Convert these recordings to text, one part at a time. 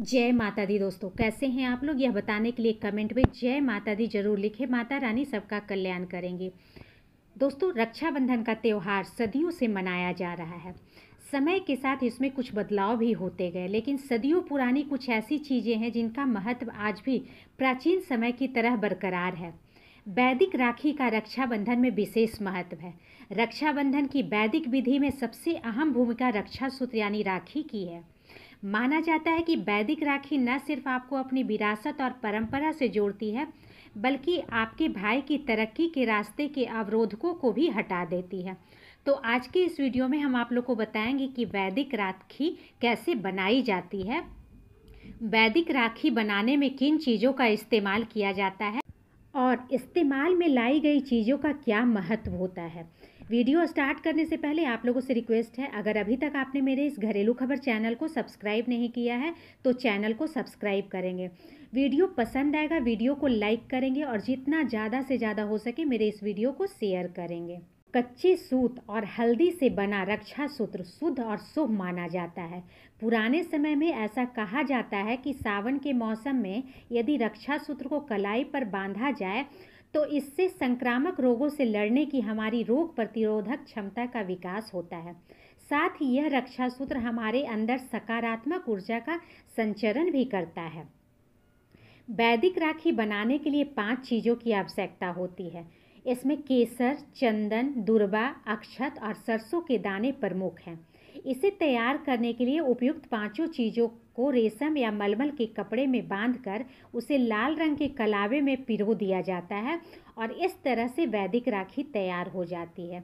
जय माता दी दोस्तों कैसे हैं आप लोग यह बताने के लिए कमेंट में जय माता दी जरूर लिखें माता रानी सबका कल्याण करेंगे दोस्तों रक्षाबंधन का त्यौहार सदियों से मनाया जा रहा है समय के साथ इसमें कुछ बदलाव भी होते गए लेकिन सदियों पुरानी कुछ ऐसी चीज़ें हैं जिनका महत्व आज भी प्राचीन समय की तरह बरकरार है वैदिक राखी का रक्षाबंधन में विशेष महत्व है रक्षाबंधन की वैदिक विधि में सबसे अहम भूमिका रक्षा सूत्र यानी राखी की है माना जाता है कि वैदिक राखी न सिर्फ आपको अपनी विरासत और परंपरा से जोड़ती है बल्कि आपके भाई की तरक्की के रास्ते के अवरोधकों को भी हटा देती है तो आज के इस वीडियो में हम आप लोग को बताएंगे कि वैदिक राखी कैसे बनाई जाती है वैदिक राखी बनाने में किन चीज़ों का इस्तेमाल किया जाता है और इस्तेमाल में लाई गई चीज़ों का क्या महत्व होता है वीडियो स्टार्ट करने से पहले आप लोगों से रिक्वेस्ट है अगर अभी तक आपने मेरे इस घरेलू खबर चैनल को सब्सक्राइब नहीं किया है तो चैनल को सब्सक्राइब करेंगे वीडियो पसंद आएगा वीडियो को लाइक करेंगे और जितना ज़्यादा से ज़्यादा हो सके मेरे इस वीडियो को शेयर करेंगे कच्चे सूत और हल्दी से बना रक्षा सूत्र शुद्ध और शुभ माना जाता है पुराने समय में ऐसा कहा जाता है कि सावन के मौसम में यदि रक्षा सूत्र को कलाई पर बांधा जाए तो इससे संक्रामक रोगों से लड़ने की हमारी रोग प्रतिरोधक क्षमता का विकास होता है साथ ही यह रक्षा सूत्र हमारे अंदर सकारात्मक ऊर्जा का संचरण भी करता है वैदिक राखी बनाने के लिए पांच चीज़ों की आवश्यकता होती है इसमें केसर चंदन दुर्बा अक्षत और सरसों के दाने प्रमुख हैं इसे तैयार करने के लिए उपयुक्त पांचों चीज़ों को रेशम या मलमल के कपड़े में बांधकर उसे लाल रंग के कलावे में पिरो दिया जाता है और इस तरह से वैदिक राखी तैयार हो जाती है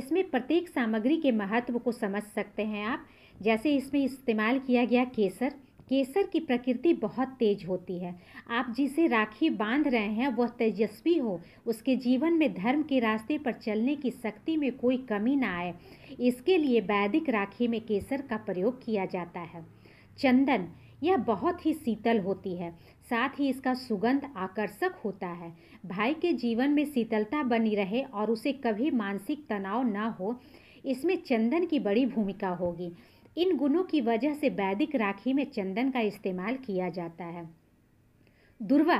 इसमें प्रत्येक सामग्री के महत्व को समझ सकते हैं आप जैसे इसमें इस्तेमाल किया गया केसर केसर की प्रकृति बहुत तेज होती है आप जिसे राखी बांध रहे हैं वह तेजस्वी हो उसके जीवन में धर्म के रास्ते पर चलने की शक्ति में कोई कमी ना आए इसके लिए वैदिक राखी में केसर का प्रयोग किया जाता है चंदन यह बहुत ही शीतल होती है साथ ही इसका सुगंध आकर्षक होता है भाई के जीवन में शीतलता बनी रहे और उसे कभी मानसिक तनाव ना हो इसमें चंदन की बड़ी भूमिका होगी इन गुणों की वजह से वैदिक राखी में चंदन का इस्तेमाल किया जाता है दुर्वा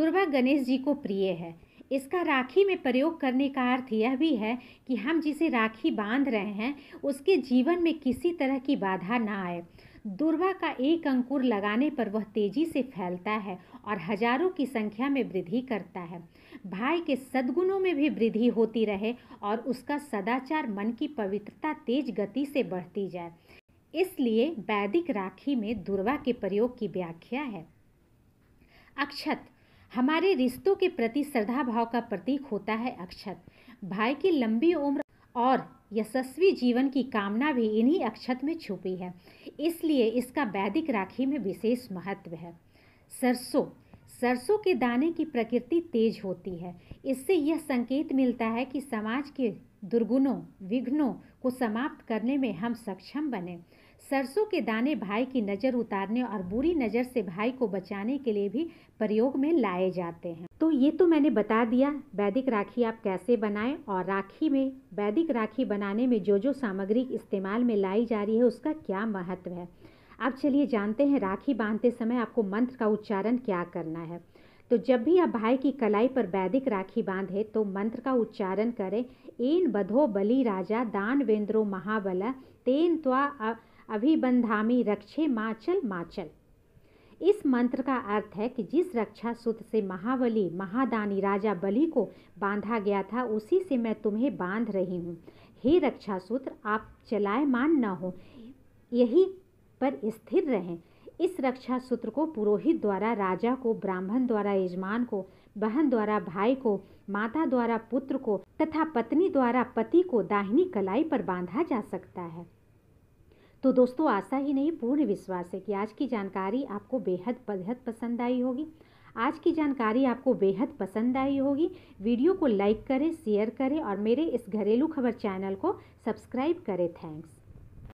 दुर्वा गणेश जी को प्रिय है इसका राखी में प्रयोग करने का अर्थ यह भी है कि हम जिसे राखी बांध रहे हैं उसके जीवन में किसी तरह की बाधा ना आए दुर्वा का एक अंकुर लगाने पर वह तेजी से फैलता है और हजारों की संख्या में वृद्धि करता है भाई के सद्गुणों में भी वृद्धि होती रहे और उसका सदाचार मन की पवित्रता तेज गति से बढ़ती जाए इसलिए वैदिक राखी में दुर्वा के प्रयोग की व्याख्या है अक्षत हमारे रिश्तों के प्रति श्रद्धा भाव का प्रतीक होता है अक्षत भाई की लंबी उम्र और यशस्वी जीवन की कामना भी इन्हीं अक्षत में छुपी है इसलिए इसका वैदिक राखी में विशेष महत्व है सरसों सरसों के दाने की प्रकृति तेज होती है इससे यह संकेत मिलता है कि समाज के दुर्गुणों विघ्नों को समाप्त करने में हम सक्षम बने सरसों के दाने भाई की नज़र उतारने और बुरी नज़र से भाई को बचाने के लिए भी प्रयोग में लाए जाते हैं तो ये तो मैंने बता दिया वैदिक राखी आप कैसे बनाएं और राखी में वैदिक राखी बनाने में जो जो सामग्री इस्तेमाल में लाई जा रही है उसका क्या महत्व है अब चलिए जानते हैं राखी बांधते समय आपको मंत्र का उच्चारण क्या करना है तो जब भी आप भाई की कलाई पर वैदिक राखी बांधे तो मंत्र का उच्चारण करें एन बधो बली राजा दानवेंद्रो महाबला तेन त्वा अभिबंधामी रक्षे माचल माचल इस मंत्र का अर्थ है कि जिस रक्षा सूत्र से महाबली महादानी राजा बलि को बांधा गया था उसी से मैं तुम्हें बांध रही हूँ हे रक्षा सूत्र आप चलायमान न हो यही पर स्थिर रहें इस रक्षा सूत्र को पुरोहित द्वारा राजा को ब्राह्मण द्वारा यजमान को बहन द्वारा भाई को माता द्वारा पुत्र को तथा पत्नी द्वारा पति को दाहिनी कलाई पर बांधा जा सकता है तो दोस्तों आशा ही नहीं पूर्ण विश्वास है कि आज की जानकारी आपको बेहद बेहद पसंद आई होगी आज की जानकारी आपको बेहद पसंद आई होगी वीडियो को लाइक करें शेयर करें और मेरे इस घरेलू खबर चैनल को सब्सक्राइब करें थैंक्स